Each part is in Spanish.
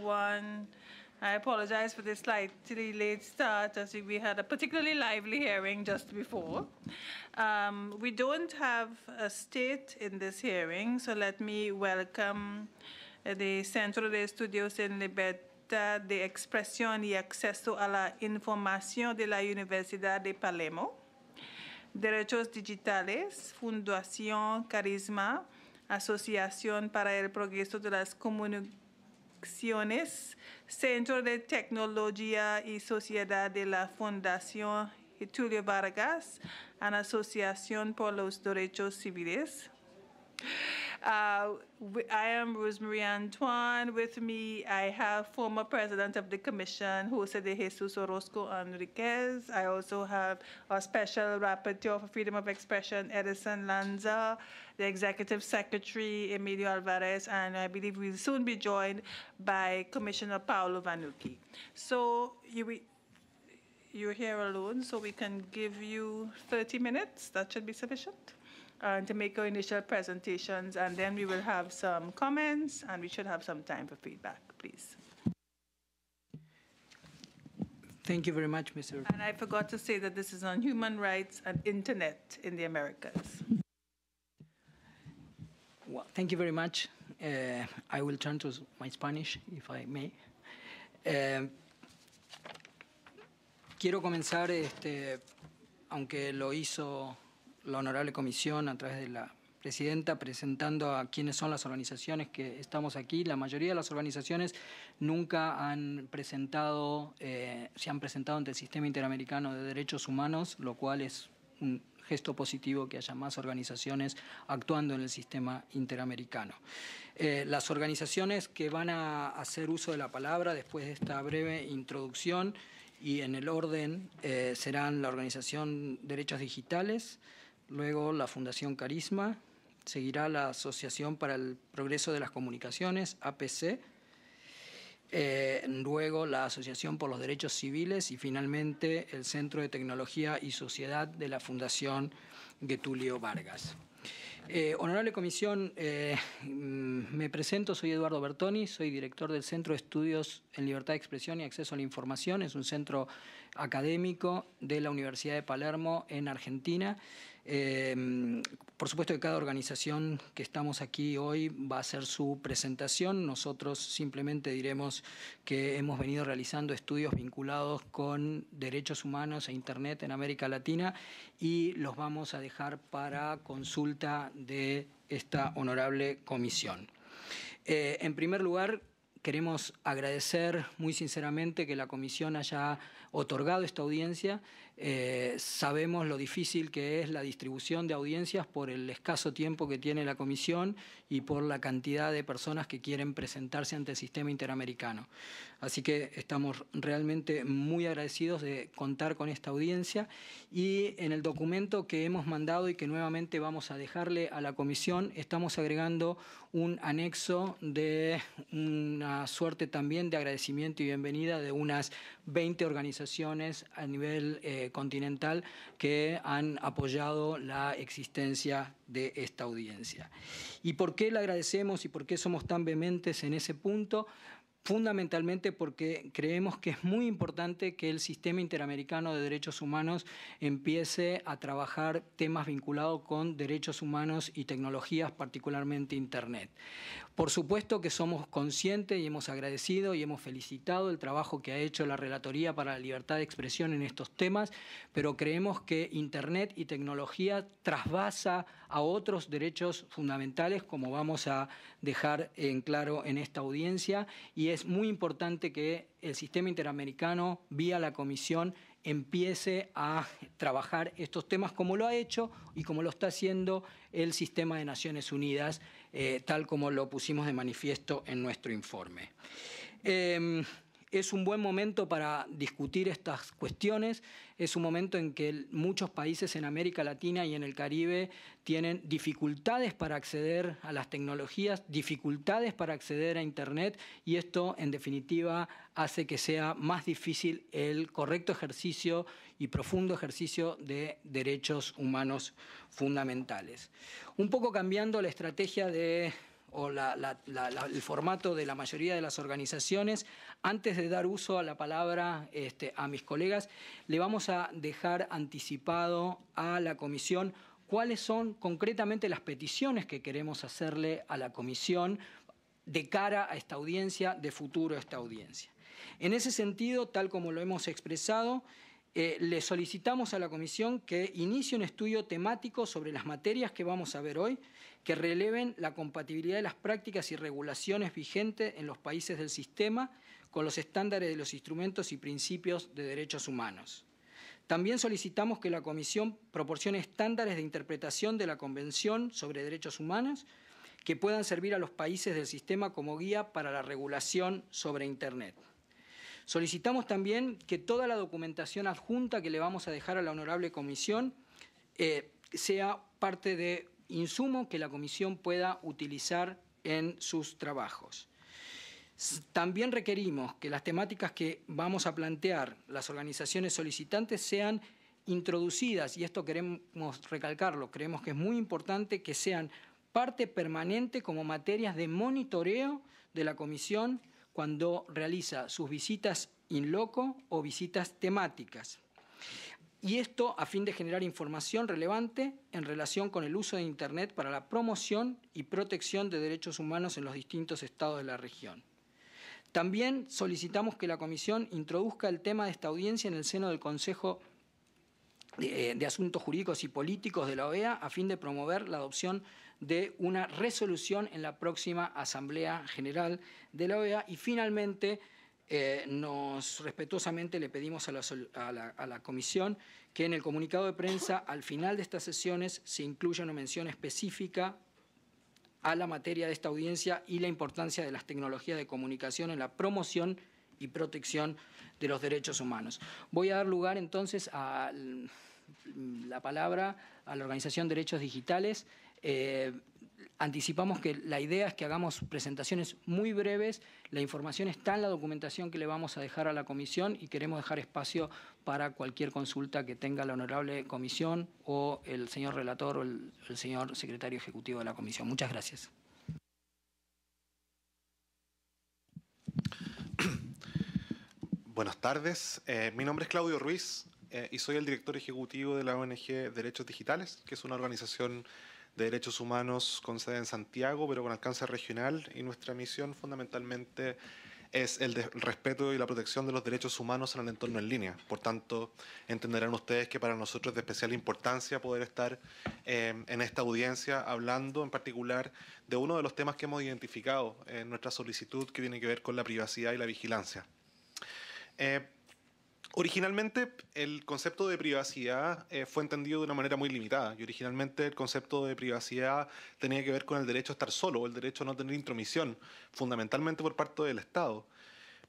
One, I apologize for this slightly late start as we had a particularly lively hearing just before. Um, we don't have a state in this hearing, so let me welcome uh, the Centro de Estudios en Libertad de Expresión y Acceso a la Información de la Universidad de Palermo, Derechos Digitales, Fundación Carisma, Asociación para el Progreso de las Comunidades Centro de Tecnología y Sociedad de la Fundación Vargas, an por los Derechos Civiles. Uh, I am Rosemary Antoine. With me, I have former president of the commission, Jose de Jesus Orozco Enriquez. I also have a special rapporteur for freedom of expression, Edison Lanza, the Executive Secretary, Emilio Alvarez, and I believe we'll soon be joined by Commissioner Paolo Vanucci. So you, you're here alone, so we can give you 30 minutes. That should be sufficient. Uh, to make our initial presentations, and then we will have some comments, and we should have some time for feedback, please. Thank you very much, Mr. And I forgot to say that this is on human rights and internet in the Americas. Well, thank you very much. Uh, I will turn to my Spanish, if I may. Um, quiero comenzar, este, aunque lo hizo la Honorable Comisión a través de la Presidenta, presentando a quiénes son las organizaciones que estamos aquí. La mayoría de las organizaciones nunca han presentado, eh, se han presentado ante el Sistema Interamericano de Derechos Humanos, lo cual es un gesto positivo que haya más organizaciones actuando en el sistema interamericano. Eh, las organizaciones que van a hacer uso de la palabra después de esta breve introducción y en el orden eh, serán la Organización Derechos Digitales, luego la Fundación Carisma, seguirá la Asociación para el Progreso de las Comunicaciones, APC, eh, luego la Asociación por los Derechos Civiles y finalmente el Centro de Tecnología y Sociedad de la Fundación Getulio Vargas. Eh, honorable Comisión, eh, mm, me presento, soy Eduardo Bertoni, soy director del Centro de Estudios en Libertad de Expresión y Acceso a la Información, es un centro académico de la Universidad de Palermo en Argentina eh, por supuesto que cada organización que estamos aquí hoy va a hacer su presentación. Nosotros simplemente diremos que hemos venido realizando estudios vinculados con derechos humanos e Internet en América Latina y los vamos a dejar para consulta de esta honorable comisión. Eh, en primer lugar, queremos agradecer muy sinceramente que la comisión haya otorgado esta audiencia. Eh, sabemos lo difícil que es la distribución de audiencias por el escaso tiempo que tiene la comisión y por la cantidad de personas que quieren presentarse ante el sistema interamericano. Así que estamos realmente muy agradecidos de contar con esta audiencia y en el documento que hemos mandado y que nuevamente vamos a dejarle a la comisión, estamos agregando un anexo de una suerte también de agradecimiento y bienvenida de unas 20 organizaciones a nivel eh, continental que han apoyado la existencia de esta audiencia. ¿Y por qué le agradecemos y por qué somos tan vehementes en ese punto? fundamentalmente porque creemos que es muy importante que el sistema interamericano de derechos humanos empiece a trabajar temas vinculados con derechos humanos y tecnologías, particularmente Internet. Por supuesto que somos conscientes y hemos agradecido y hemos felicitado el trabajo que ha hecho la Relatoría para la Libertad de Expresión en estos temas, pero creemos que Internet y tecnología trasvasa a otros derechos fundamentales, como vamos a dejar en claro en esta audiencia. Y es muy importante que el sistema interamericano, vía la Comisión, empiece a trabajar estos temas como lo ha hecho y como lo está haciendo el sistema de Naciones Unidas, eh, tal como lo pusimos de manifiesto en nuestro informe. Em, es un buen momento para discutir estas cuestiones, es un momento en que muchos países en América Latina y en el Caribe tienen dificultades para acceder a las tecnologías, dificultades para acceder a Internet y esto en definitiva hace que sea más difícil el correcto ejercicio y profundo ejercicio de derechos humanos fundamentales. Un poco cambiando la estrategia de o el formato de la mayoría de las organizaciones, antes de dar uso a la palabra este, a mis colegas, le vamos a dejar anticipado a la comisión cuáles son concretamente las peticiones que queremos hacerle a la comisión de cara a esta audiencia, de futuro a esta audiencia. En ese sentido, tal como lo hemos expresado, eh, le solicitamos a la Comisión que inicie un estudio temático sobre las materias que vamos a ver hoy que releven la compatibilidad de las prácticas y regulaciones vigentes en los países del sistema con los estándares de los instrumentos y principios de derechos humanos. También solicitamos que la Comisión proporcione estándares de interpretación de la Convención sobre Derechos Humanos que puedan servir a los países del sistema como guía para la regulación sobre Internet. Solicitamos también que toda la documentación adjunta que le vamos a dejar a la Honorable Comisión eh, sea parte de insumo que la comisión pueda utilizar en sus trabajos. También requerimos que las temáticas que vamos a plantear las organizaciones solicitantes sean introducidas, y esto queremos recalcarlo, creemos que es muy importante que sean parte permanente como materias de monitoreo de la comisión cuando realiza sus visitas in loco o visitas temáticas y esto a fin de generar información relevante en relación con el uso de Internet para la promoción y protección de derechos humanos en los distintos estados de la región. También solicitamos que la Comisión introduzca el tema de esta audiencia en el seno del Consejo de, eh, Asuntos Jurídicos y Políticos de la OEA a fin de promover la adopción de una resolución en la próxima Asamblea General de la OEA. Y finalmente, eh, nos respetuosamente le pedimos a la, comisión que en el comunicado de prensa al final de estas sesiones se incluya una mención específica a la materia de esta audiencia y la importancia de las tecnologías de comunicación en la promoción y protección de los derechos humanos. Voy a dar lugar entonces a la palabra a la Organización Derechos Digitales. Eh, anticipamos que la idea es que hagamos presentaciones muy breves, la información está en la documentación que le vamos a dejar a la comisión y queremos dejar espacio para cualquier consulta que tenga la honorable comisión o el señor relator o el, señor secretario ejecutivo de la comisión. Muchas gracias. Buenas tardes, eh, mi nombre es Claudio Ruiz eh, y soy el director ejecutivo de la ONG Derechos Digitales, que es una organización de Derechos Humanos con sede en Santiago, pero con alcance regional, y nuestra misión fundamentalmente es el, respeto y la protección de los derechos humanos en el entorno en línea. Por tanto, entenderán ustedes que para nosotros es de especial importancia poder estar eh, en esta audiencia hablando en particular de uno de los temas que hemos identificado en nuestra solicitud que tiene que ver con la privacidad y la vigilancia. Eh, Originalmente el concepto de privacidad eh, fue entendido de una manera muy limitada y originalmente el concepto de privacidad tenía que ver con el derecho a estar solo o el derecho a no tener intromisión, fundamentalmente por parte del Estado.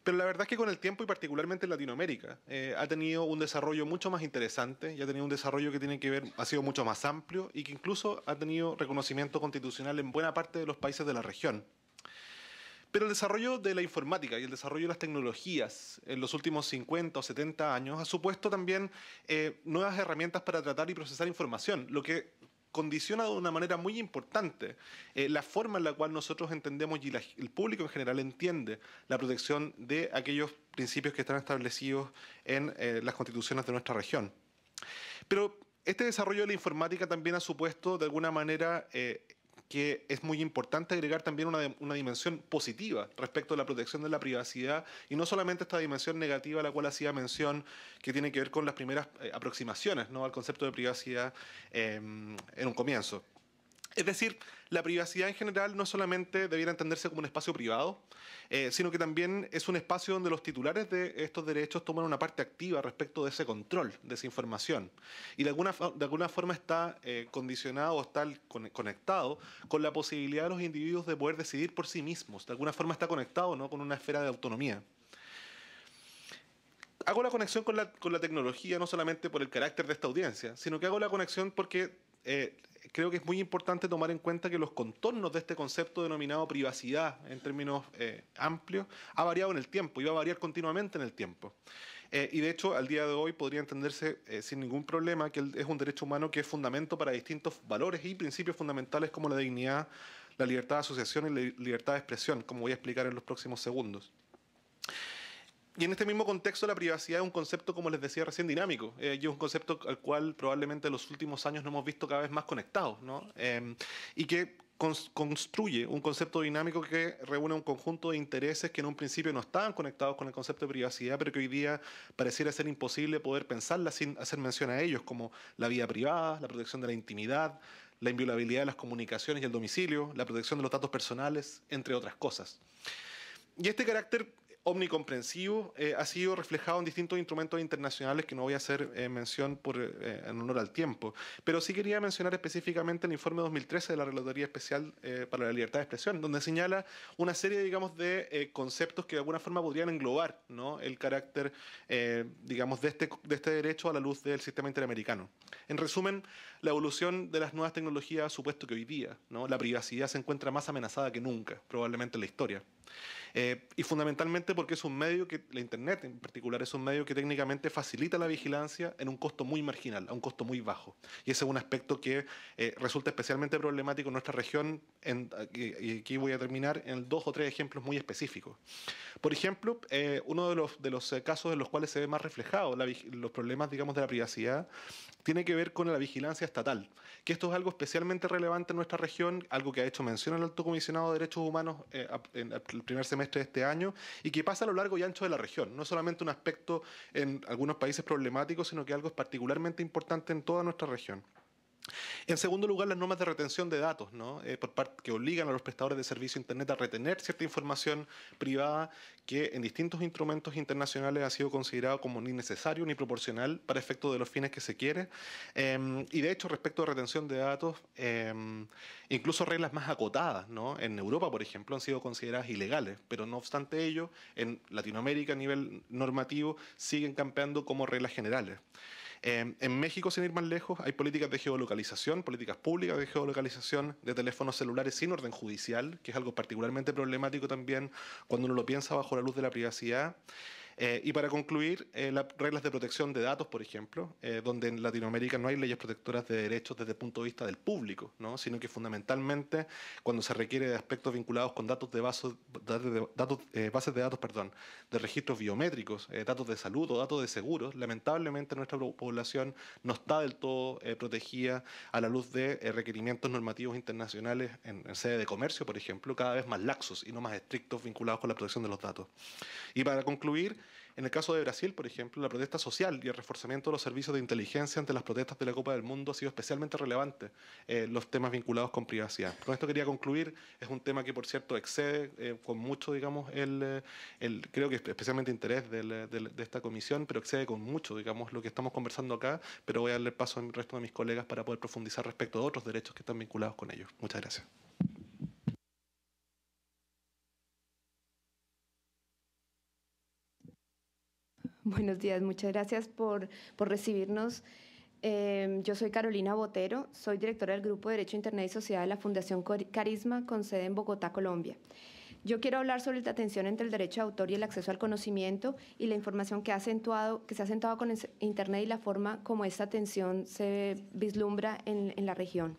Pero la verdad es que con el tiempo y particularmente en Latinoamérica eh, ha tenido un desarrollo mucho más interesante y ha tenido un desarrollo que tiene que ver, ha sido mucho más amplio y que incluso ha tenido reconocimiento constitucional en buena parte de los países de la región. Pero el desarrollo de la informática y el desarrollo de las tecnologías en los últimos 50 o 70 años ha supuesto también eh, nuevas herramientas para tratar y procesar información, lo que condiciona de una manera muy importante eh, la forma en la cual nosotros entendemos y el público en general entiende la protección de aquellos principios que están establecidos en eh, las constituciones de nuestra región. Pero este desarrollo de la informática también ha supuesto, de alguna manera, que es muy importante agregar también una, una, dimensión positiva respecto a la protección de la privacidad y no solamente esta dimensión negativa a la cual hacía mención que tiene que ver con las primeras eh, aproximaciones ¿no? al concepto de privacidad em, en un comienzo. Es decir, la privacidad en general no solamente debiera entenderse como un espacio privado, eh, sino que también es un espacio donde los titulares de estos derechos toman una parte activa respecto de ese control, de esa información. Y de alguna, de alguna forma está eh, condicionado o está conectado con la posibilidad de los individuos de poder decidir por sí mismos. De alguna forma está conectado ¿no? con una esfera de autonomía hago la conexión con la, tecnología no solamente por el carácter de esta audiencia, sino que hago la conexión porque eh, creo que es muy importante tomar en cuenta que los contornos de este concepto denominado privacidad en términos eh, amplios ha variado en el tiempo y va a variar continuamente en el tiempo. Eh, y de hecho, al día de hoy podría entenderse eh, sin ningún problema que es un derecho humano que es fundamento para distintos valores y principios fundamentales como la dignidad, la libertad de asociación y la libertad de expresión, como voy a explicar en los próximos segundos. Y en este mismo contexto, la privacidad es un concepto, como les decía recién, dinámico. Eh, y es un concepto al cual probablemente en los últimos años no hemos visto cada vez más conectados, ¿no? Em, y que construye un concepto dinámico que reúne un conjunto de intereses que en un principio no estaban conectados con el concepto de privacidad, pero que hoy día pareciera ser imposible poder pensarla sin hacer mención a ellos, como la vida privada, la protección de la intimidad, la inviolabilidad de las comunicaciones y el domicilio, la protección de los datos personales, entre otras cosas. Y este carácter omnicomprensivo eh, ha sido reflejado en distintos instrumentos internacionales que no voy a hacer eh, mención por, eh, en honor al tiempo, pero sí quería mencionar específicamente el informe 2013 de la Relatoría Especial para la Libertad de Expresión, donde señala una serie, digamos, de conceptos que de alguna forma podrían englobar ¿no? el carácter, digamos, este, de este, derecho a la luz del sistema interamericano. En resumen, la evolución de las nuevas tecnologías ha supuesto que hoy día ¿no? la privacidad se encuentra más amenazada que nunca, probablemente en la historia. Eh, y fundamentalmente porque es un medio que, la Internet en particular, es un medio que técnicamente facilita la vigilancia en un costo muy marginal, a un costo muy bajo. Y ese es un aspecto que eh, resulta especialmente problemático en nuestra región, en, eh, y aquí voy a terminar en dos o tres ejemplos muy específicos. Por ejemplo, uno de los, de los casos en los cuales se ve más reflejado los problemas, digamos, de la privacidad, tiene que ver con la vigilancia estatal, que esto es algo especialmente relevante en nuestra región, algo que ha hecho mención el alto comisionado de derechos humanos en el primer semestre de este año y que pasa a lo largo y ancho de la región. No solamente un aspecto en algunos países problemáticos, sino que algo es particularmente importante en toda nuestra región. En segundo lugar, las normas de retención de datos, eh, que obligan a los prestadores de servicio Internet a retener cierta información privada que en distintos instrumentos internacionales ha sido considerado como ni necesario ni proporcional para efectos de los fines que se quiere. Em, y de hecho, respecto a retención de datos, em, incluso reglas más acotadas, En Europa, por ejemplo, han sido consideradas ilegales, pero no obstante ello, en Latinoamérica a nivel normativo siguen campeando como reglas generales. Em, en México, sin ir más lejos, hay políticas de geolocalización, políticas públicas de geolocalización de teléfonos celulares sin orden judicial, que es algo particularmente problemático también cuando uno lo piensa bajo la luz de la privacidad. Eh, y para concluir, eh, las reglas de protección de datos, por ejemplo, eh, donde en Latinoamérica no hay leyes protectoras de derechos desde el punto de vista del público, ¿no? sino que fundamentalmente cuando se requiere de aspectos vinculados con datos de, bases de datos perdón, de registros biométricos, datos de salud o datos de seguros, lamentablemente nuestra población no está del todo protegida a la luz de requerimientos normativos internacionales en, en sede de comercio, por ejemplo, cada vez más laxos y no más estrictos vinculados con la protección de los datos. Y para concluir, en el caso de Brasil, por ejemplo, la protesta social y el reforzamiento de los servicios de inteligencia ante las protestas de la Copa del Mundo ha sido especialmente relevante eh, los temas vinculados con privacidad. Con esto quería concluir, es un tema que por cierto excede eh, con mucho, digamos, el, eh, creo que especialmente interés de esta comisión, pero excede con mucho, digamos, lo que estamos conversando acá, pero voy a darle paso al resto de mis colegas para poder profundizar respecto a otros derechos que están vinculados con ellos. Muchas gracias. Buenos días, muchas gracias por, recibirnos. Em, yo soy Carolina Botero, soy directora del Grupo de Derecho, Internet y Sociedad de la Fundación Carisma, con sede en Bogotá, Colombia. Yo quiero hablar sobre la tensión entre el derecho de autor y el acceso al conocimiento y la información que, ha acentuado, que se ha acentuado con Internet y la forma como esta tensión se vislumbra en, en la región.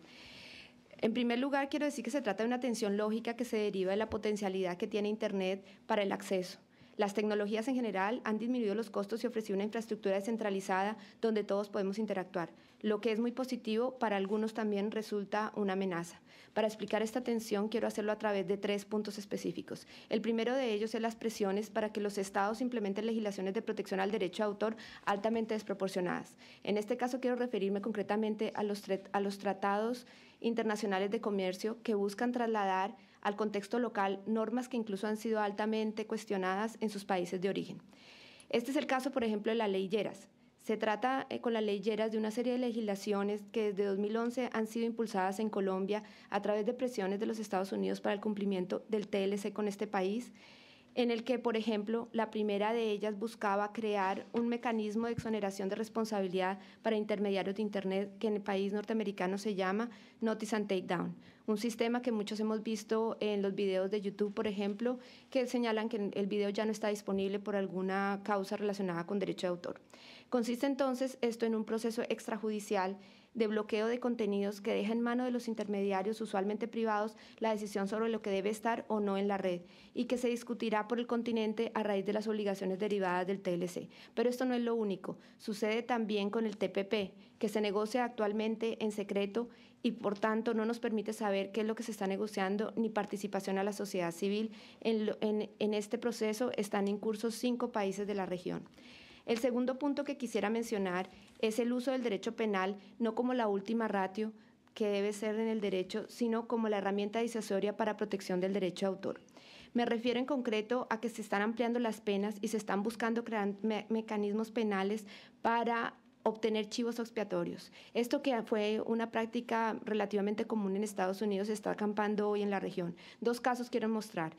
En primer lugar, quiero decir que se trata de una tensión lógica que se deriva de la potencialidad que tiene Internet para el acceso. Las tecnologías en general han disminuido los costos y ofrecido una infraestructura descentralizada donde todos podemos interactuar. Lo que es muy positivo, para algunos también resulta una amenaza. Para explicar esta tensión quiero hacerlo a través de tres puntos específicos. El primero de ellos es las presiones para que los estados implementen legislaciones de protección al derecho de autor altamente desproporcionadas. En este caso quiero referirme concretamente a los, a los tratados internacionales de comercio que buscan trasladar al contexto local normas que incluso han sido altamente cuestionadas en sus países de origen. Este es el caso, por ejemplo, de la ley Lleras. Se trata eh, con la ley Lleras de una serie de legislaciones que desde 2011 han sido impulsadas en Colombia a través de presiones de los Estados Unidos para el cumplimiento del TLC con este país en el que, por ejemplo, la primera de ellas buscaba crear un mecanismo de exoneración de responsabilidad para intermediarios de Internet que en el país norteamericano se llama Notice and takedown, un sistema que muchos hemos visto en los videos de YouTube, por ejemplo, que señalan que el video ya no está disponible por alguna causa relacionada con derecho de autor. Consiste entonces esto en un proceso extrajudicial de bloqueo de contenidos que deja en mano de los intermediarios, usualmente privados, la decisión sobre lo que debe estar o no en la red y que se discutirá por el continente a raíz de las obligaciones derivadas del TLC. Pero esto no es lo único, sucede también con el TPP, que se negocia actualmente en secreto y por tanto no nos permite saber qué es lo que se está negociando ni participación a la sociedad civil. En, en este proceso están en curso cinco países de la región. El segundo punto que quisiera mencionar es el uso del derecho penal no como la última ratio que debe ser en el derecho, sino como la herramienta disuasoria para protección del derecho de autor. Me refiero en concreto a que se están ampliando las penas y se están buscando crear mecanismos penales para obtener chivos expiatorios. Esto que fue una práctica relativamente común en Estados Unidos está acampando hoy en la región. Dos casos quiero mostrar.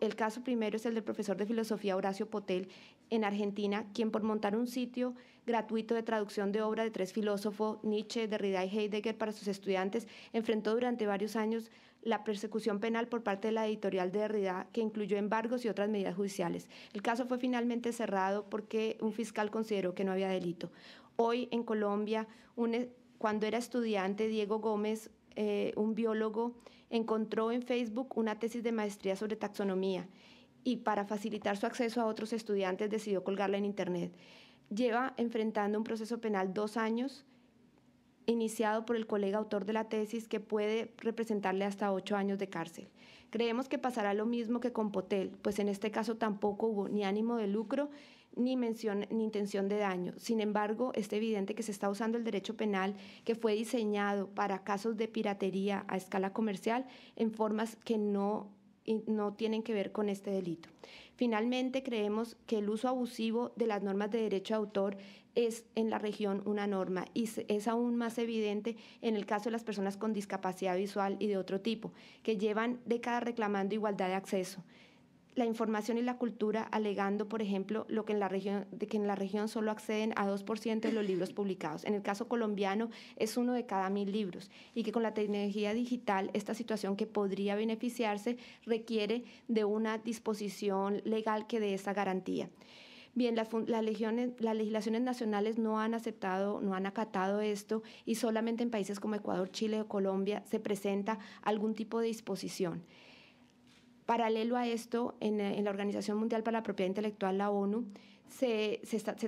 El caso primero es el del profesor de filosofía Horacio Potel en Argentina, quien por montar un sitio gratuito de traducción de obra de tres filósofos, Nietzsche, Derrida y Heidegger, para sus estudiantes, enfrentó durante varios años la persecución penal por parte de la editorial de Derrida, que incluyó embargos y otras medidas judiciales. El caso fue finalmente cerrado porque un fiscal consideró que no había delito. Hoy en Colombia, e, cuando era estudiante, Diego Gómez, eh, un biólogo, encontró en Facebook una tesis de maestría sobre taxonomía y para facilitar su acceso a otros estudiantes decidió colgarla en Internet. Lleva enfrentando un proceso penal dos años iniciado por el colega autor de la tesis que puede representarle hasta ocho años de cárcel. Creemos que pasará lo mismo que con Potel, pues en este caso tampoco hubo ni ánimo de lucro ni, mención, ni intención de daño. Sin embargo, es evidente que se está usando el derecho penal que fue diseñado para casos de piratería a escala comercial en formas que no no tienen que ver con este delito. Finalmente, creemos que el uso abusivo de las normas de derecho de autor es en la región una norma y es aún más evidente en el caso de las personas con discapacidad visual y de otro tipo, que llevan décadas reclamando igualdad de acceso la información y la cultura alegando, por ejemplo, lo que en la región, que en la región solo acceden a 2% de los libros publicados. En el caso colombiano es uno de cada mil libros y que con la tecnología digital esta situación que podría beneficiarse requiere de una disposición legal que dé esa garantía. Bien, las, legislaciones nacionales no han aceptado, no han acatado esto y solamente en países como Ecuador, Chile o Colombia se presenta algún tipo de disposición. Paralelo a esto, eh, en, la Organización Mundial para la Propiedad Intelectual, la ONU, se,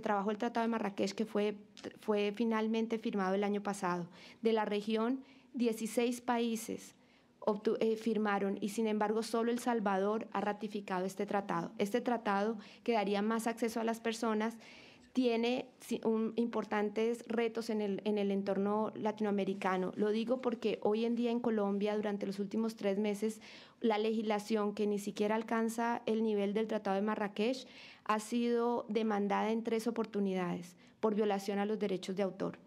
trabajó el Tratado de Marrakech que fue, fue finalmente firmado el año pasado. De la región, 16 países eh, firmaron y sin embargo solo El Salvador ha ratificado este tratado. Este tratado que daría más acceso a las personas tiene importantes retos en el, en el entorno latinoamericano. Lo digo porque hoy en día en Colombia, durante los últimos tres meses, la legislación que ni siquiera alcanza el nivel del Tratado de Marrakech ha sido demandada en tres oportunidades por violación a los derechos de autor.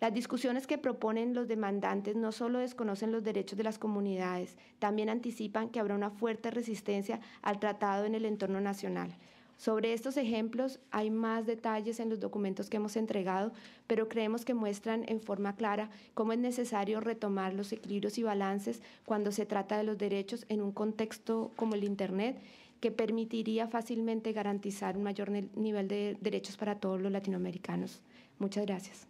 Las discusiones que proponen los demandantes no solo desconocen los derechos de las comunidades, también anticipan que habrá una fuerte resistencia al tratado en el entorno nacional. Sobre estos ejemplos hay más detalles en los documentos que hemos entregado, pero creemos que muestran en forma clara cómo es necesario retomar los equilibrios y balances cuando se trata de los derechos en un contexto como el Internet, que permitiría fácilmente garantizar un mayor nivel de derechos para todos los latinoamericanos. Muchas gracias.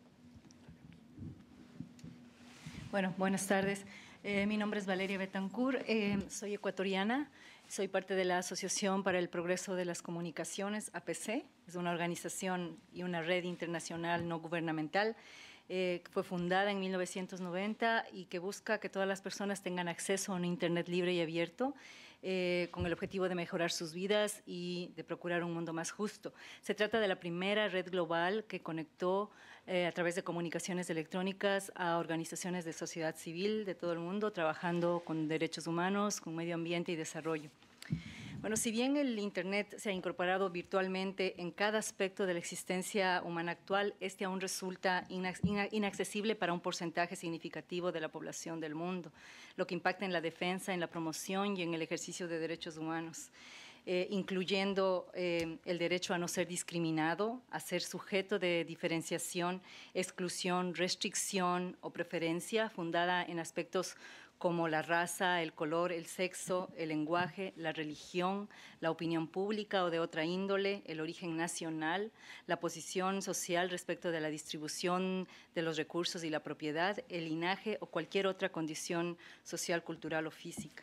Bueno, buenas tardes. Eh, mi nombre es Valeria Betancourt, eh, soy ecuatoriana. Soy parte de la Asociación para el Progreso de las Comunicaciones, APC. Es una organización y una red internacional no gubernamental eh, que fue fundada en 1990 y que busca que todas las personas tengan acceso a un Internet libre y abierto eh, con el objetivo de mejorar sus vidas y de procurar un mundo más justo. Se trata de la primera red global que conectó eh, a través de comunicaciones electrónicas a organizaciones de sociedad civil de todo el mundo, trabajando con derechos humanos, con medio ambiente y desarrollo. Bueno, si bien el Internet se ha incorporado virtualmente en cada aspecto de la existencia humana actual, este aún resulta inaccesible para un porcentaje significativo de la población del mundo, lo que impacta en la defensa, en la promoción y en el ejercicio de derechos humanos. Eh, incluyendo eh, el derecho a no ser discriminado, a ser sujeto de diferenciación, exclusión, restricción o preferencia fundada en aspectos como la raza, el color, el sexo, el lenguaje, la religión, la opinión pública o de otra índole, el origen nacional, la posición social respecto de la distribución de los recursos y la propiedad, el linaje o cualquier otra condición social, cultural o física.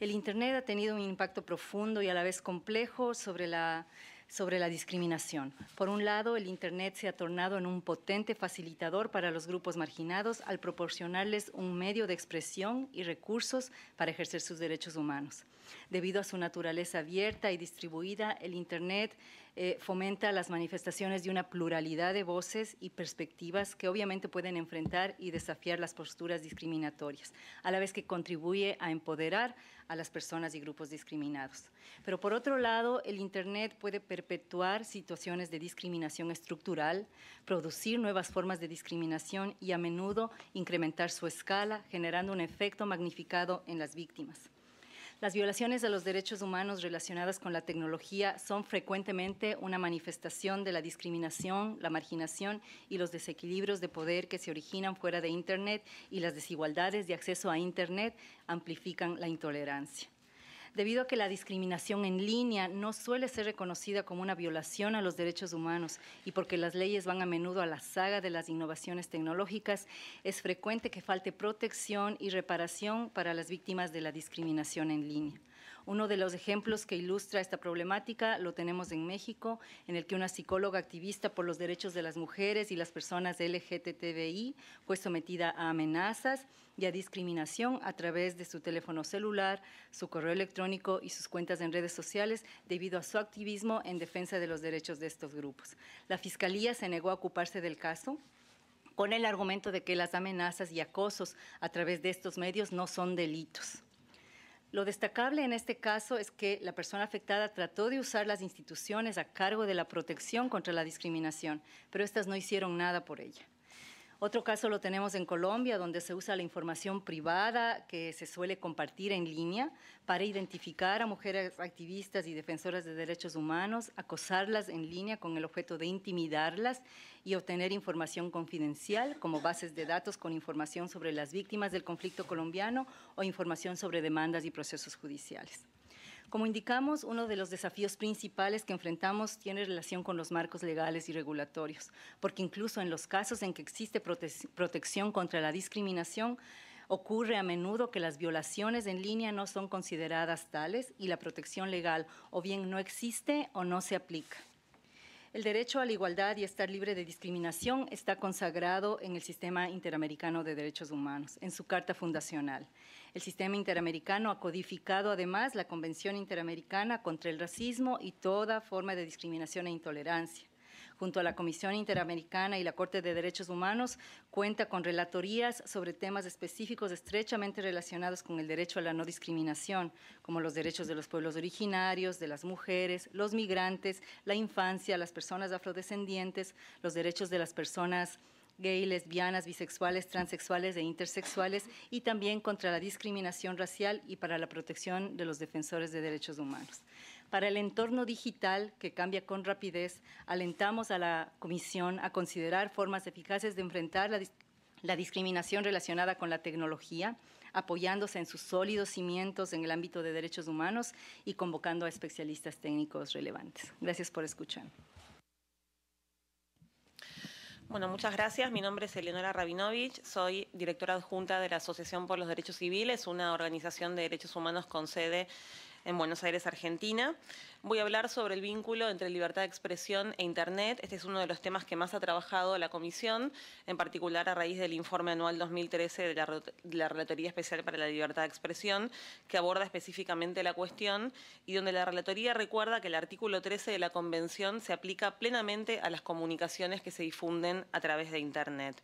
El Internet ha tenido un impacto profundo y a la vez complejo sobre la sobre la discriminación. Por un lado, el Internet se ha tornado en un potente facilitador para los grupos marginados al proporcionarles un medio de expresión y recursos para ejercer sus derechos humanos. Debido a su naturaleza abierta y distribuida, el Internet eh, fomenta las manifestaciones de una pluralidad de voces y perspectivas que obviamente pueden enfrentar y desafiar las posturas discriminatorias, a la vez que contribuye a empoderar a las personas y grupos discriminados. Pero por otro lado, el Internet puede perpetuar situaciones de discriminación estructural, producir nuevas formas de discriminación y a menudo incrementar su escala, generando un efecto magnificado en las víctimas. Las violaciones a los derechos humanos relacionadas con la tecnología son frecuentemente una manifestación de la discriminación, la marginación y los desequilibrios de poder que se originan fuera de Internet y las desigualdades de acceso a Internet amplifican la intolerancia debido a que la discriminación en línea no suele ser reconocida como una violación a los derechos humanos y porque las leyes van a menudo a la saga de las innovaciones tecnológicas, es frecuente que falte protección y reparación para las víctimas de la discriminación en línea. Uno de los ejemplos que ilustra esta problemática lo tenemos en México, en el que una psicóloga activista por los derechos de las mujeres y las personas LGTBI fue sometida a amenazas y a discriminación a través de su teléfono celular, su correo electrónico y sus cuentas en redes sociales debido a su activismo en defensa de los derechos de estos grupos. La Fiscalía se negó a ocuparse del caso con el argumento de que las amenazas y acosos a través de estos medios no son delitos. Lo destacable en este caso es que la persona afectada trató de usar las instituciones a cargo de la protección contra la discriminación, pero estas no hicieron nada por ella. Otro caso lo tenemos en Colombia, donde se usa la información privada que se suele compartir en línea para identificar a mujeres activistas y defensoras de derechos humanos, acosarlas en línea con el objeto de intimidarlas y obtener información confidencial como bases de datos con información sobre las víctimas del conflicto colombiano o información sobre demandas y procesos judiciales. Como indicamos, uno de los desafíos principales que enfrentamos tiene relación con los marcos legales y regulatorios, porque incluso en los casos en que existe protección contra la discriminación, Ocurre a menudo que las violaciones en línea no son consideradas tales y la protección legal o bien no existe o no se aplica. El derecho a la igualdad y a estar libre de discriminación está consagrado en el Sistema Interamericano de Derechos Humanos, en su Carta Fundacional. El sistema interamericano ha codificado además la Convención Interamericana contra el Racismo y toda forma de discriminación e intolerancia junto a la Comisión Interamericana y la Corte de Derechos Humanos, cuenta con relatorías sobre temas específicos estrechamente relacionados con el derecho a la no discriminación, como los derechos de los pueblos originarios, de las mujeres, los migrantes, la infancia, las personas afrodescendientes, los derechos de las personas gay, lesbianas, bisexuales, transexuales e intersexuales y también contra la discriminación racial y para la protección de los defensores de derechos humanos. Para el entorno digital, que cambia con rapidez, alentamos a la Comisión a considerar formas eficaces de enfrentar la, la discriminación relacionada con la tecnología, apoyándose en sus sólidos cimientos en el ámbito de derechos humanos y convocando a especialistas técnicos relevantes. Gracias por escuchar. Bueno, muchas gracias. Mi nombre es Eleonora Rabinovich, soy directora adjunta de la Asociación por los Derechos Civiles, una organización de derechos humanos con sede en Buenos Aires, Argentina. Voy a hablar sobre el vínculo entre libertad de expresión e Internet. Este es uno de los temas que más ha trabajado la Comisión, en particular a raíz del informe anual 2013 de la, Relatoría Especial para la Libertad de Expresión, que aborda específicamente la cuestión y donde la Relatoría recuerda que el artículo 13 de la Convención se aplica plenamente a las comunicaciones que se difunden a través de Internet.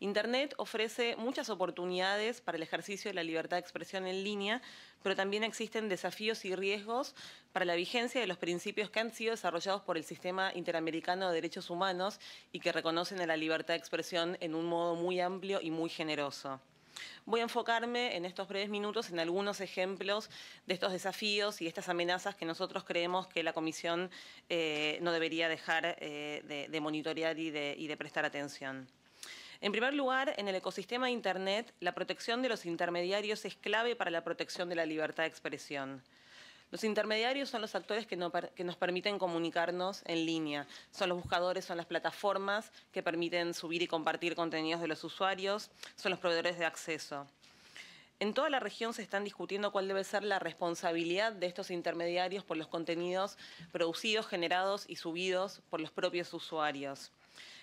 Internet ofrece muchas oportunidades para el ejercicio de la libertad de expresión en línea, pero también existen desafíos y riesgos para la vigencia de los principios que han sido desarrollados por el Sistema Interamericano de Derechos Humanos y que reconocen la libertad de expresión en un modo muy amplio y muy generoso. Voy a enfocarme en estos breves minutos en algunos ejemplos de estos desafíos y estas amenazas que nosotros creemos que la Comisión eh, no debería dejar eh, de, monitorear y de, y de prestar atención. En primer lugar, en el ecosistema Internet, la protección de los intermediarios es clave para la protección de la libertad de expresión. Los intermediarios son los actores que, nos permiten comunicarnos en línea. Son los buscadores, son las plataformas que permiten subir y compartir contenidos de los usuarios, son los proveedores de acceso. En toda la región se están discutiendo cuál debe ser la responsabilidad de estos intermediarios por los contenidos producidos, generados y subidos por los propios usuarios.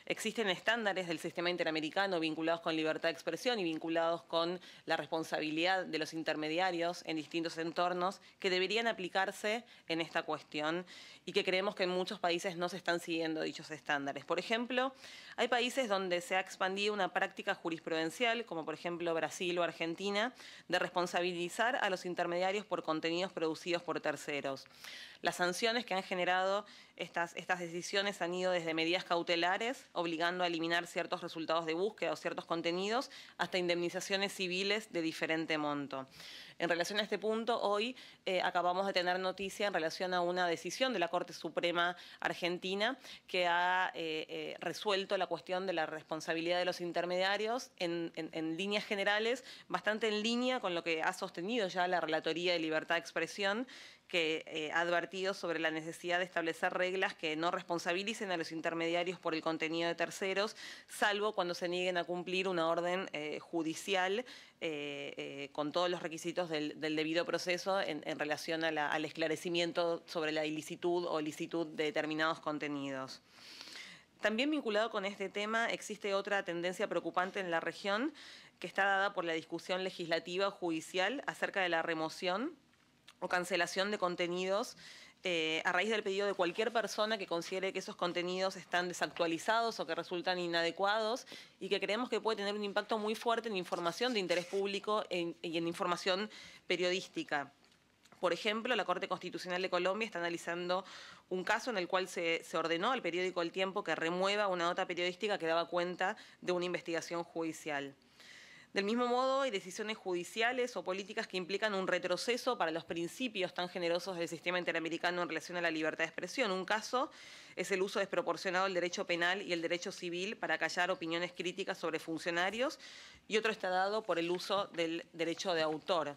Existen estándares del sistema interamericano vinculados con libertad de expresión y vinculados con la responsabilidad de los intermediarios en distintos entornos que deberían aplicarse en esta cuestión y que creemos que en muchos países no se están siguiendo dichos estándares. Por ejemplo, hay países donde se ha expandido una práctica jurisprudencial, como por ejemplo Brasil o Argentina, de responsabilizar a los intermediarios por contenidos producidos por terceros. Las sanciones que han generado estas, decisiones han ido desde medidas cautelares, obligando a eliminar ciertos resultados de búsqueda o ciertos contenidos, hasta indemnizaciones civiles de diferente monto. En relación a este punto, hoy eh, acabamos de tener noticia en relación a una decisión de la Corte Suprema Argentina que ha eh, eh, resuelto la cuestión de la responsabilidad de los intermediarios en líneas generales, bastante en línea con lo que ha sostenido ya la Relatoría de Libertad de Expresión, que eh, ha advertido sobre la necesidad de establecer reglas que no responsabilicen a los intermediarios por el contenido de terceros, salvo cuando se nieguen a cumplir una orden eh, judicial eh, con todos los requisitos del, debido proceso en, relación al esclarecimiento sobre la ilicitud o licitud de determinados contenidos. También vinculado con este tema existe otra tendencia preocupante en la región que está dada por la discusión legislativa o judicial acerca de la remoción o cancelación de contenidos eh, a raíz del pedido de cualquier persona que considere que esos contenidos están desactualizados o que resultan inadecuados y que creemos que puede tener un impacto muy fuerte en información de interés público y en información periodística. Por ejemplo, la Corte Constitucional de Colombia está analizando un caso en el cual se, se, ordenó al periódico El Tiempo que remueva una nota periodística que daba cuenta de una investigación judicial. Del mismo modo, hay decisiones judiciales o políticas que implican un retroceso para los principios tan generosos del sistema interamericano en relación a la libertad de expresión. Un caso es el uso desproporcionado del derecho penal y el derecho civil para callar opiniones críticas sobre funcionarios y otro está dado por el uso del derecho de autor.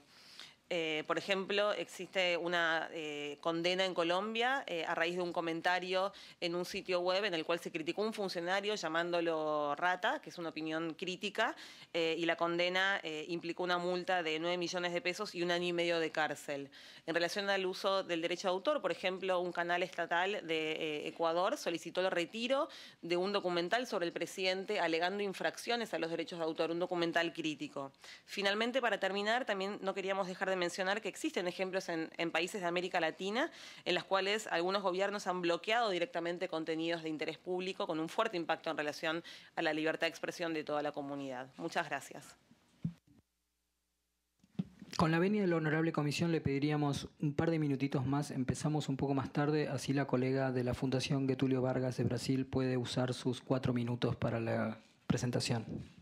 Eh, por ejemplo, existe una eh, condena en Colombia eh, a raíz de un comentario en un sitio web en el cual se criticó un funcionario llamándolo rata, que es una opinión crítica, y la condena implicó una multa de 9 millones de pesos y un año y medio de cárcel. En relación al uso del derecho de autor, por ejemplo, un canal estatal de Ecuador solicitó el retiro de un documental sobre el presidente alegando infracciones a los derechos de autor, un documental crítico. Finalmente, para terminar, también no queríamos dejar de mencionar que existen ejemplos en, países de América Latina en los cuales algunos gobiernos han bloqueado directamente contenidos de interés público con un fuerte impacto en relación a la libertad de expresión de toda la comunidad. Muchas gracias. Con la venia de la Honorable Comisión le pediríamos un par de minutitos más, empezamos un poco más tarde, así la colega de la Fundación Getulio Vargas de Brasil puede usar sus cuatro minutos para la presentación.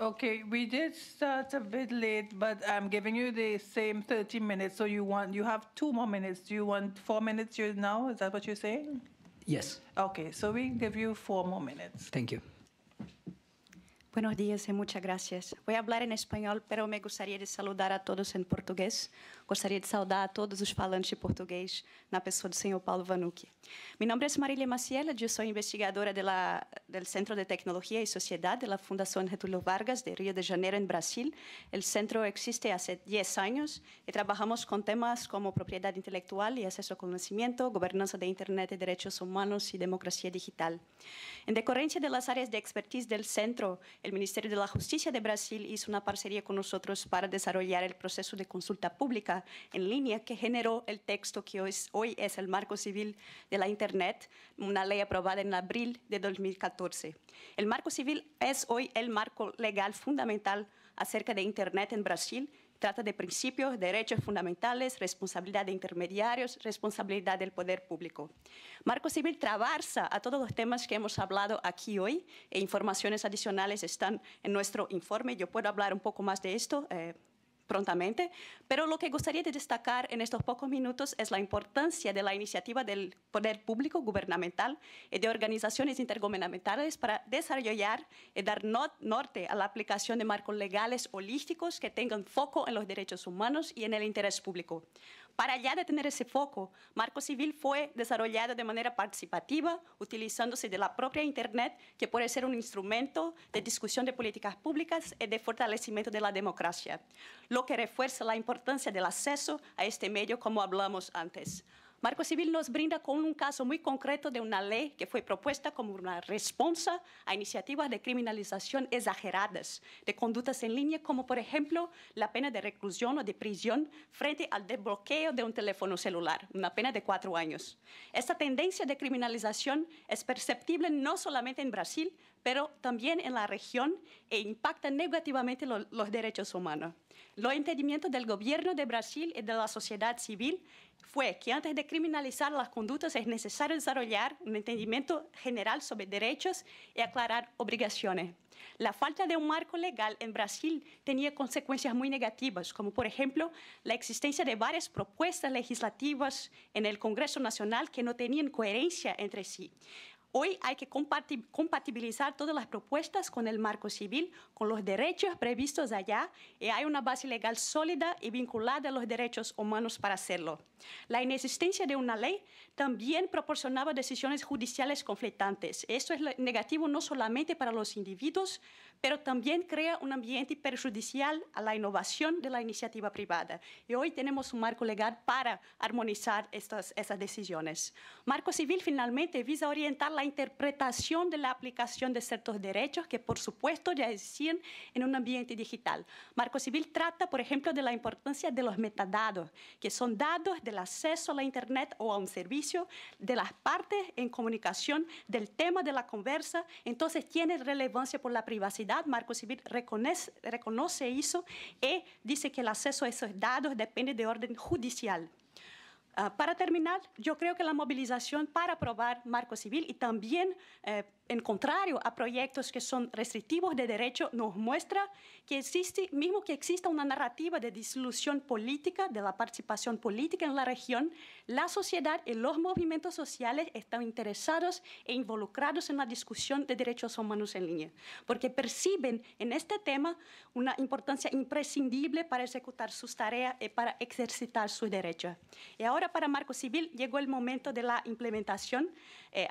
Okay, we did start a bit late, but I'm giving you the same 30 minutes. So you want you have two more minutes. Do you want four minutes now? Is that what you're saying? Yes. Okay, so we give you four more minutes. Thank you. Buenos días e muitas graças. Vou falar em espanhol, mas eu me gostaria de saludar a todos em português. Gostaria de saudar a todos os falantes de português na pessoa do senhor Paulo Vanucci. Meu nome é Marília Maciel, e sou investigadora do Centro de Tecnologia e Sociedade da Fundação Fundación Getúlio Vargas de Rio de Janeiro, em Brasil. O centro existe há 10 anos, e trabalhamos com temas como propriedade intelectual e acesso ao conhecimento, governança da Internet e direitos humanos e democracia digital. Em decorrência das áreas de expertise do centro, el Ministerio de la Justicia de Brasil hizo una parcería con nosotros para desarrollar el proceso de consulta pública en línea que generó el texto que hoy es, hoy es el marco civil de la Internet, una ley aprobada en abril de 2014. El marco civil es hoy el marco legal fundamental acerca de Internet en Brasil Trata de principios, derechos fundamentales, responsabilidad de intermediarios, responsabilidad del poder público. Marco Civil traversa a todos los temas que hemos hablado aquí hoy e informaciones adicionales están en nuestro informe. Yo puedo hablar un poco más de esto. Eh, prontamente, pero lo que gustaría destacar en estos pocos minutos es la importancia de la iniciativa del poder público gubernamental y de organizaciones intergubernamentales para desarrollar y dar norte a la aplicación de marcos legales holísticos que tengan foco en los derechos humanos y en el interés público. Para ya tener ese foco, Marco Civil fue desarrollado de manera participativa, utilizándose de la propia Internet, que puede ser un instrumento de discusión de políticas públicas y de fortalecimiento de la democracia, lo que refuerza la importancia del acceso a este medio, como hablamos antes. Marco Civil nos brinda con un caso muy concreto de una ley que fue propuesta como una respuesta a iniciativas de criminalización exageradas de conductas en línea, como por ejemplo la pena de reclusión o de prisión frente al desbloqueo de un teléfono celular, una pena de cuatro años. Esta tendencia de criminalización es perceptible no solamente en Brasil, pero también en la región e impacta negativamente los derechos humanos. Los entendimientos del gobierno de Brasil y de la sociedad civil fue que antes de criminalizar las conductas es necesario desarrollar un entendimiento general sobre derechos y aclarar obligaciones. La falta de un marco legal en Brasil tenía consecuencias muy negativas, como por ejemplo la existencia de varias propuestas legislativas en el Congreso Nacional que no tenían coherencia entre sí. Hoy hay que compatibilizar todas las propuestas con el marco civil, con los derechos previstos allá, y hay una base legal sólida y vinculada a los derechos humanos para hacerlo. La inexistencia de una ley también proporcionaba decisiones judiciales conflictantes. Esto es negativo no solamente para los individuos, pero también crea un ambiente perjudicial a la innovación de la iniciativa privada. Y hoy tenemos un marco legal para armonizar estas, esas decisiones. Marco civil finalmente visa orientar la interpretación de la aplicación de ciertos derechos que, por supuesto, ya existen en un ambiente digital. Marco civil trata, por ejemplo, de la importancia de los metadados, que son datos del acceso a la Internet o a un servicio de las partes en comunicación del tema de la conversa, entonces tiene relevancia por la privacidad Marco Civil reconoce, eso y dice que el acceso a esos datos depende de orden judicial. Ah, para terminar, yo creo que la movilización para aprobar Marco Civil y también eh, en contrario a proyectos que son restrictivos de derecho, nos muestra que existe, mismo que exista una narrativa de disolución política, de la participación política en la región, la sociedad y los movimientos sociales están interesados e involucrados en la discusión de derechos humanos en línea, porque perciben en este tema una importancia imprescindible para ejecutar sus tareas y para ejercitar sus derechos. Y ahora para Marco Civil llegó el momento de la implementación. Eh,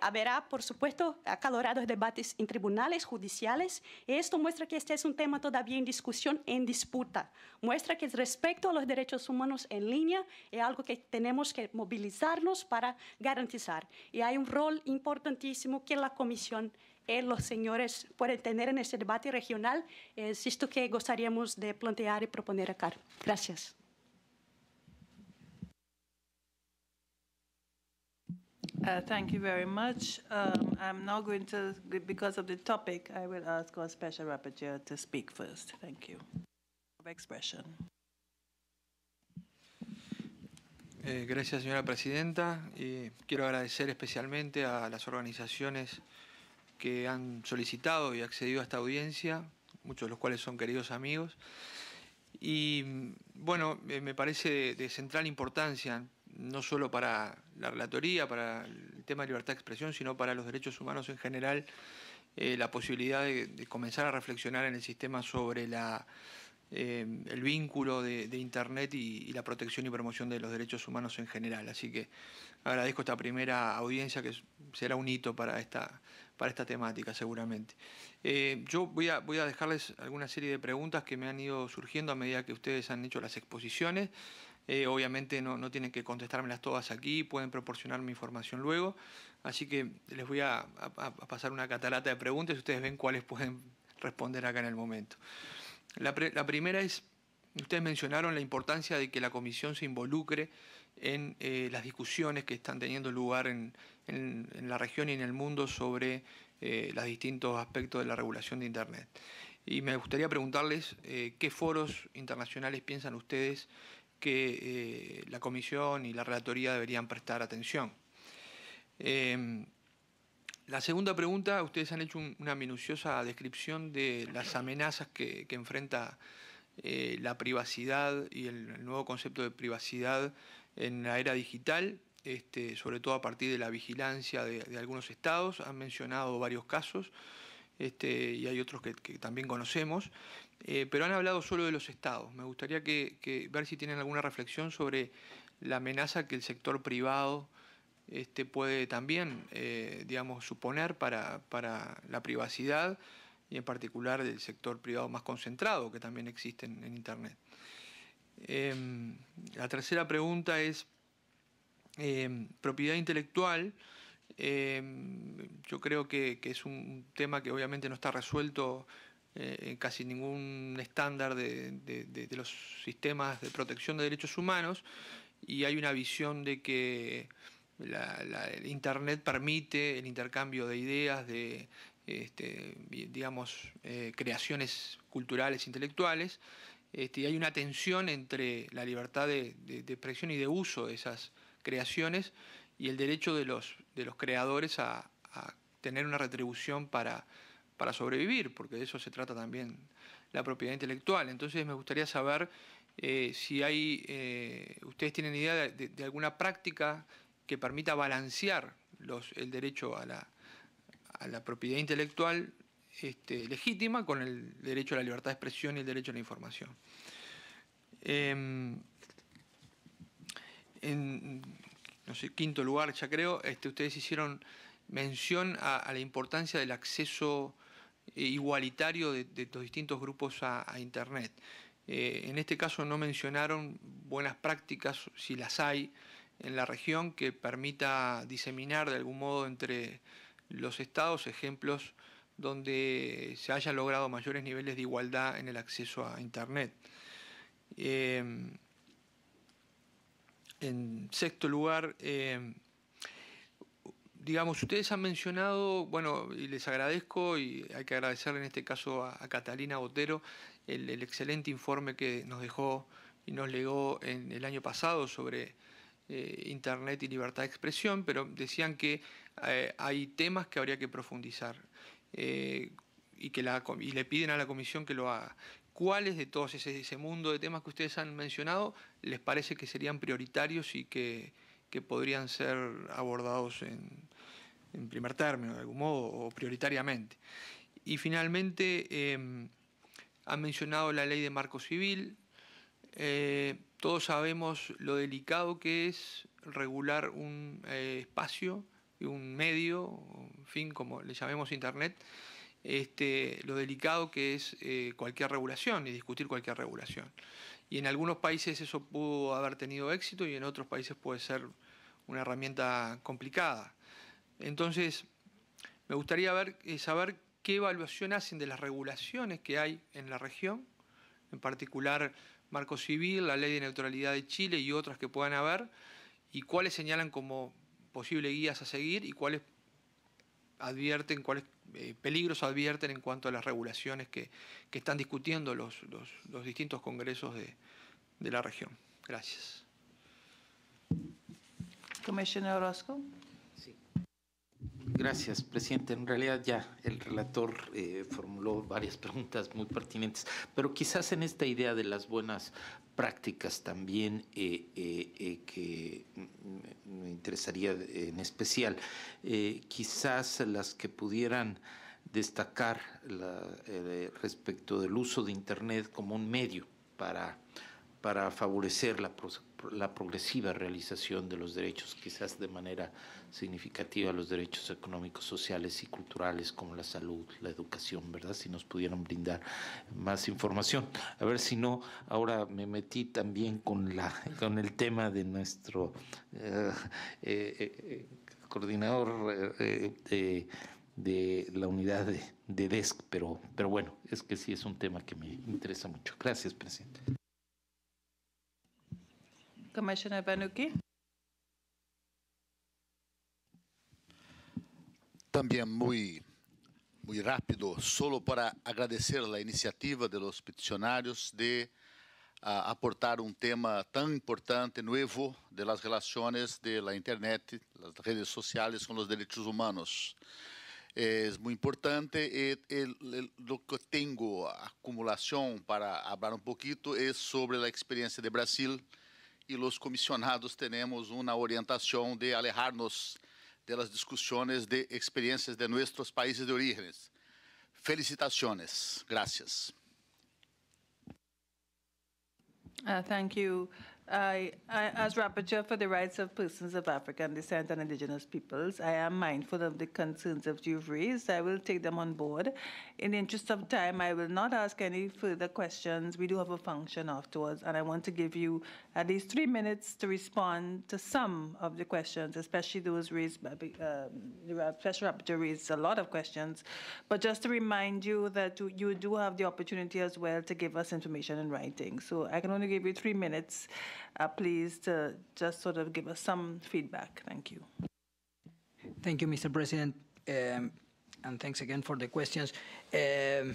por supuesto, acalorado debates en tribunales judiciales esto muestra que este es un tema todavía en discusión, en disputa. Muestra que respecto a los derechos humanos en línea es algo que tenemos que movilizarnos para garantizar. Y hay un rol importantísimo que la Comisión y eh, los señores pueden tener en este debate regional. Eh, es esto que gostaríamos de plantear y proponer acá. Gracias. gracias, señora presidenta. Y quiero agradecer especialmente a las organizaciones que han solicitado y accedido a esta audiencia, muchos de los cuales son queridos amigos. Y mm, bueno, eh, me parece de, de central importancia, no solo para la relatoría, para el tema de libertad de expresión, sino para los derechos humanos en general, eh, la posibilidad de, comenzar a reflexionar en el sistema sobre la, eh, el vínculo de, Internet y, la protección y promoción de los derechos humanos en general. Así que agradezco esta primera audiencia que será un hito para esta, para esta temática seguramente. Eh, yo voy a, voy a dejarles alguna serie de preguntas que me han ido surgiendo a medida que ustedes han hecho las exposiciones. Eh, obviamente no, tienen que contestármelas todas aquí, pueden proporcionarme información luego. Así que les voy a, pasar una catarata de preguntas y ustedes ven cuáles pueden responder acá en el momento. La, primera es, ustedes mencionaron la importancia de que la comisión se involucre en eh, las discusiones que están teniendo lugar en, la región y en el mundo sobre eh, los distintos aspectos de la regulación de Internet. Y me gustaría preguntarles qué foros internacionales piensan ustedes que eh, la comisión y la relatoría deberían prestar atención. Em, la segunda pregunta, ustedes han hecho una minuciosa descripción de las amenazas que, enfrenta eh, la privacidad y el, nuevo concepto de privacidad en la era digital, este, sobre todo a partir de la vigilancia de algunos estados. Han mencionado varios casos. Este, y hay otros que, también conocemos, eh, pero han hablado solo de los estados. Me gustaría que, ver si tienen alguna reflexión sobre la amenaza que el sector privado este, puede también, eh, suponer para, la privacidad y en particular del sector privado más concentrado que también existe en, Internet. Em, la tercera pregunta es em, propiedad intelectual. Em, yo creo que, es un tema que obviamente no está resuelto eh, en casi ningún estándar de, los sistemas de protección de derechos humanos y hay una visión de que el Internet permite el intercambio de ideas, de este, digamos, eh, creaciones culturales, intelectuales, este, y hay una tensión entre la libertad de expresión y de uso de esas creaciones y el derecho de los, de los creadores a, tener una retribución para, para sobrevivir, porque de eso se trata también la propiedad intelectual. Entonces me gustaría saber eh, si hay, eh, ustedes tienen idea de, alguna práctica que permita balancear los, el derecho a la, propiedad intelectual este, legítima con el derecho a la libertad de expresión y el derecho a la información. Em, en, no sé, quinto lugar ya creo, este, ustedes hicieron mención a, la importancia del acceso eh, igualitario de, los distintos grupos a, Internet. Eh, en este caso no mencionaron buenas prácticas, si las hay, en la región que permita diseminar de algún modo entre los estados ejemplos donde se hayan logrado mayores niveles de igualdad en el acceso a Internet. Eh, en sexto lugar, eh, digamos, ustedes han mencionado, bueno, y les agradezco, y hay que agradecer en este caso a, Catalina Botero el, excelente informe que nos dejó y nos legó en el año pasado sobre eh, Internet y libertad de expresión, pero decían que eh, hay temas que habría que profundizar. y que y le piden a la comisión que lo haga. ¿Cuáles de todos ese, mundo de temas que ustedes han mencionado les parece que serían prioritarios y que, podrían ser abordados en, primer término, de algún modo, o prioritariamente? Y finalmente, em, han mencionado la ley de marco civil. Eh, todos sabemos lo delicado que es regular un eh, espacio, un medio, en fin, como le llamemos Internet, este, lo delicado que es eh, cualquier regulación y discutir cualquier regulación. Y en algunos países eso pudo haber tenido éxito y en otros países puede ser una herramienta complicada. Entonces, me gustaría eh, saber qué evaluación hacen de las regulaciones que hay en la región, en particular Marco Civil, la Ley de Neutralidad de Chile y otras que puedan haber, y cuáles señalan como posibles guías a seguir y cuáles advierten, cuáles eh, peligros advierten en cuanto a las regulaciones que, están discutiendo los, los, distintos congresos de, la región. Gracias. Gracias, presidente. En realidad ya el relator eh, formuló varias preguntas muy pertinentes, pero quizás en esta idea de las buenas prácticas también eh, eh, que me interesaría en especial, quizás las que pudieran destacar la, respecto del uso de Internet como un medio para, para favorecer la la progresiva realización de los derechos, quizás de manera significativa, los derechos económicos, sociales y culturales como la salud, la educación, ¿verdad? Si nos pudieran brindar más información. A ver si no, ahora me metí también con, la, con el tema de nuestro eh, eh, eh, coordinador de la unidad de, DESC, pero, pero bueno, es que sí es un tema que me interesa mucho. Gracias, presidente. Commissioner Banuki. También muy, é muito rápido, solo para agradecer a iniciativa dos peticionários de uh, aportar um tema tão importante, novo, das relações da Internet, das redes sociais com os direitos humanos. é muito importante. e o que tenho acumulação para falar um pouquinho é sobre a experiência de Brasil e los comisionados tenemos una orientación de alejarnos de las discusiones de experiencias de nuestros países de origem. Felicitaciones. Gracias. Uh, thank you. I, I, as Rapporteur for the Rights of Persons of African Descent and Indigenous Peoples, I am mindful of the concerns of you've raised. I will take them on board. In the interest of time, I will not ask any further questions. We do have a function afterwards, and I want to give you at least three minutes to respond to some of the questions, especially those raised by um, the Special Rapporteur raised a lot of questions. But just to remind you that you do have the opportunity as well to give us information in writing. So I can only give you three minutes. Gracias, uh, please to just sort of give us some feedback. Thank you. Thank you, Mr. President, um, and thanks again for the questions. Um,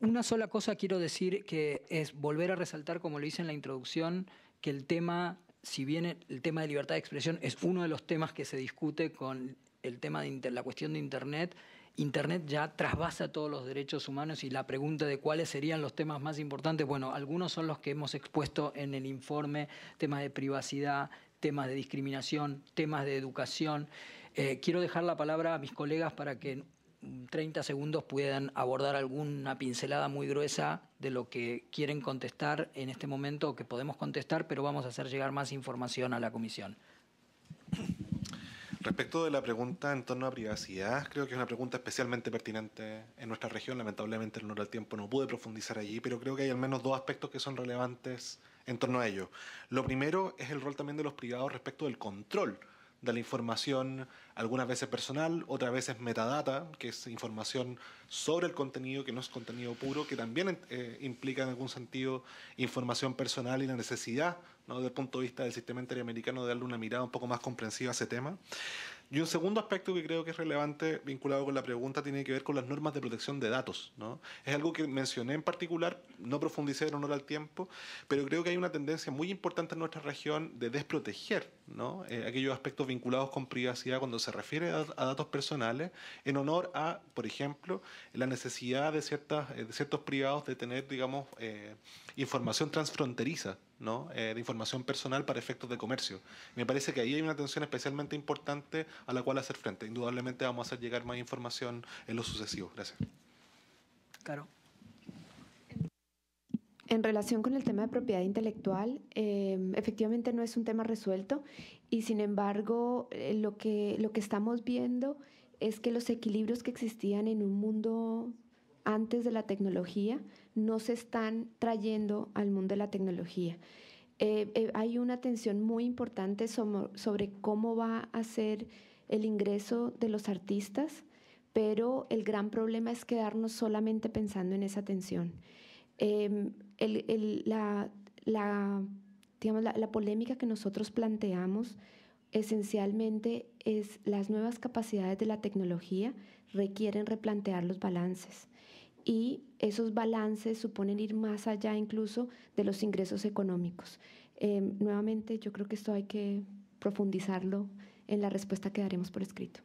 una sola cosa quiero decir que es volver a resaltar, como lo hice en la introducción, que el tema, si bien el tema de libertad de expresión es uno de los temas que se discute con el tema de la cuestión de Internet, Internet ya trasvasa todos los derechos humanos y la pregunta de cuáles serían los temas más importantes, bueno, algunos son los que hemos expuesto en el informe, temas de privacidad, temas de discriminación, temas de educación. Eh, quiero dejar la palabra a mis colegas para que en 30 segundos puedan abordar alguna pincelada muy gruesa de lo que quieren contestar en este momento o que podemos contestar, pero vamos a hacer llegar más información a la comisión. Respecto de la pregunta en torno a privacidad, creo que es una pregunta especialmente pertinente en nuestra región. Lamentablemente, no el tiempo no pude profundizar allí, pero creo que hay al menos dos aspectos que son relevantes en torno a ello. Lo primero es el rol también de los privados respecto del control de la información, algunas veces personal, otras veces metadata, que es información sobre el contenido que no es contenido puro, que también eh, implica en algún sentido información personal y la necesidad ¿no? desde el punto de vista del sistema interamericano, de darle una mirada un poco más comprensiva a ese tema. Y un segundo aspecto que creo que es relevante vinculado con la pregunta tiene que ver con las normas de protección de datos. ¿no? Es algo que mencioné en particular, no profundicé en honor al tiempo, pero creo que hay una tendencia muy importante en nuestra región de desproteger ¿no? Eh, aquellos aspectos vinculados con privacidad cuando se refiere a, datos personales, en honor a, por ejemplo, la necesidad de, ciertas, eh, ciertos privados de tener, digamos, eh, información transfronteriza. Eh, de información personal para efectos de comercio. Me parece que ahí hay una atención especialmente importante a la cual hacer frente. Indudablemente vamos a hacer llegar más información en lo sucesivo. Gracias. Claro. En relación con el tema de propiedad intelectual, em, efectivamente no es un tema resuelto y sin embargo eh, lo, que, lo que estamos viendo es que los equilibrios que existían en un mundo antes de la tecnología no se están trayendo al mundo de la tecnología. Eh, eh, hay una tensión muy importante sobre, cómo va a ser el ingreso de los artistas, pero el gran problema es quedarnos solamente pensando en esa tensión. Em, la, la polémica que nosotros planteamos esencialmente es las nuevas capacidades de la tecnología requieren replantear los balances y esos balances suponen ir más allá incluso de los ingresos económicos. Em, nuevamente, yo creo que esto hay que profundizarlo en la respuesta que daremos por escrito.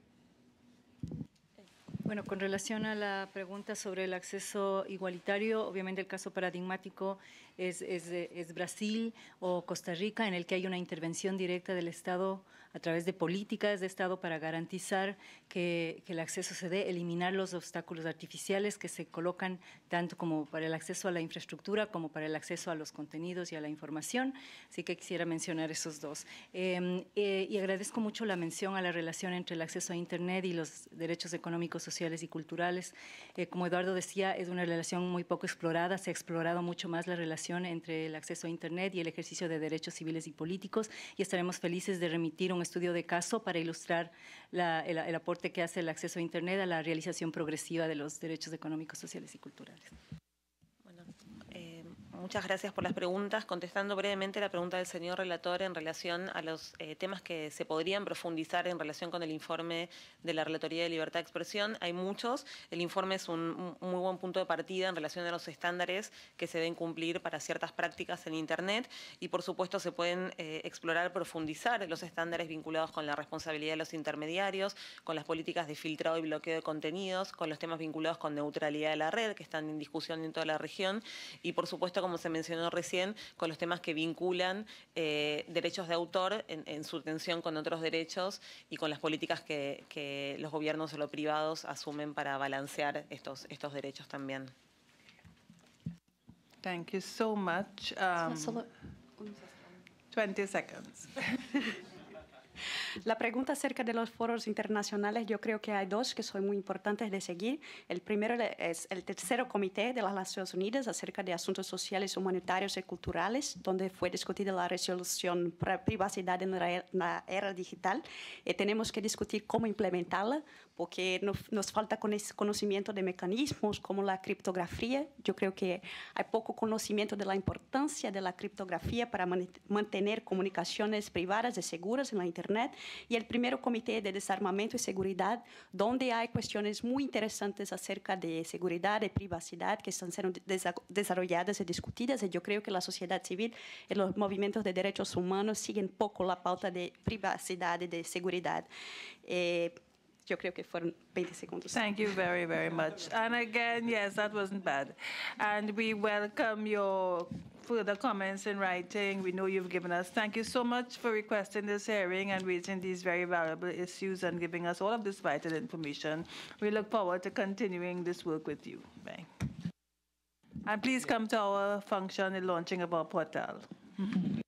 Bueno, con relación a la pregunta sobre el acceso igualitario, obviamente el caso paradigmático es, eh, es, Brasil o Costa Rica, en el que hay una intervención directa del Estado a través de políticas de Estado para garantizar que, el acceso se dé, eliminar los obstáculos artificiales que se colocan tanto como para el acceso a la infraestructura como para el acceso a los contenidos y a la información. Así que quisiera mencionar esos dos. Em, eh, y agradezco mucho la mención a la relación entre el acceso a Internet y los derechos económicos, sociales y culturales. Eh, como Eduardo decía, es una relación muy poco explorada, se ha explorado mucho más la relación entre el acceso a Internet y el ejercicio de derechos civiles y políticos y estaremos felices de remitir un estudio de caso para ilustrar el aporte que hace el acceso a Internet a la realización progresiva de los derechos económicos, sociales y culturales. Muchas gracias por las preguntas. Contestando brevemente la pregunta del señor relator en relación a los eh, temas que se podrían profundizar en relación con el informe de la Relatoría de Libertad de Expresión, hay muchos. El informe es un, muy buen punto de partida en relación a los estándares que se deben cumplir para ciertas prácticas en Internet y, por supuesto, se pueden eh, explorar, profundizar los estándares vinculados con la responsabilidad de los intermediarios, con las políticas de filtrado y bloqueo de contenidos, con los temas vinculados con neutralidad de la red, que están en discusión en toda la región y, por supuesto, como se mencionó recién, con los temas que vinculan eh, derechos de autor en, su tensión con otros derechos y con las políticas que, los gobiernos o los privados asumen para balancear estos, estos derechos también. Thank you so much. La pregunta acerca de los foros internacionales, yo creo que hay dos que son muy importantes de seguir. El primero es el tercero comité de las Naciones Unidas acerca de asuntos sociales, humanitarios y culturales, donde fue discutida la resolución privacidad en la era digital. Y eh, tenemos que discutir cómo implementarla porque nos, falta con ese conocimiento de mecanismos como la criptografía. Yo creo que hay poco conocimiento de la importancia de la criptografía para mantener comunicaciones privadas y seguras en la Internet. Y el primer comité de desarmamento y seguridad, donde hay cuestiones muy interesantes acerca de seguridad y privacidad que están siendo desarrolladas y discutidas. Y yo creo que la sociedad civil y los movimientos de derechos humanos siguen poco la pauta de privacidad y de seguridad. Eh, yo creo que fueron 20 segundos. Thank you very, very much. And again, yes, that wasn't bad. And we welcome your further comments in writing. We know you've given us. Thank you so much for requesting this hearing and raising these very valuable issues and giving us all of this vital information. We look forward to continuing this work with you. Bye. And please come to our function in launching of our portal.